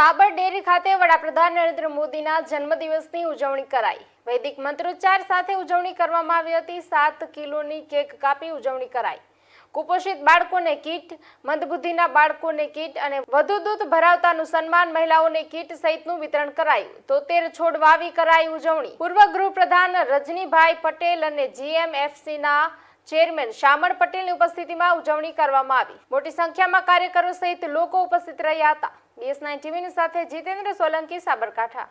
સાબર dairy ખાતે વડાપ્રધાન નરેન્દ્ર મોદીના જન્મદિવસની ઉજવણી કરાઈ વૈદિક મંત્રોચ્ચાર સાથે ઉજવણી કરવામાં આવી હતી સાત કિલોની કેક કાપી ઉજવણી કરાઈ કુપોષિત બાળકોને કીટ મંદબુદ્ધિના બાળકોને કીટ અને વધુ દૂધ ભરાવતાનું સન્માન મહિલાઓને કીટ સહિતનું વિતરણ કરાયું તોતેર છોડ વાવી કરાઈ ઉજવણી પૂર્વ ગૃહપ્રધાન રજનીભાઈ પટેલ અને જીએમએફસીના ચેરમેન શામળ પટેલની ઉપસ્થિતિમાં ઉજવણી કરવામાં આવી મોટી સંખ્યામાં કાર્યકરો સહિત લોકો ઉપસ્થિત રહ્યા હતા બીએસ નાઇન ટીવીની સાથે જીતેન્દ્ર સોલંકી સાબરકાંઠા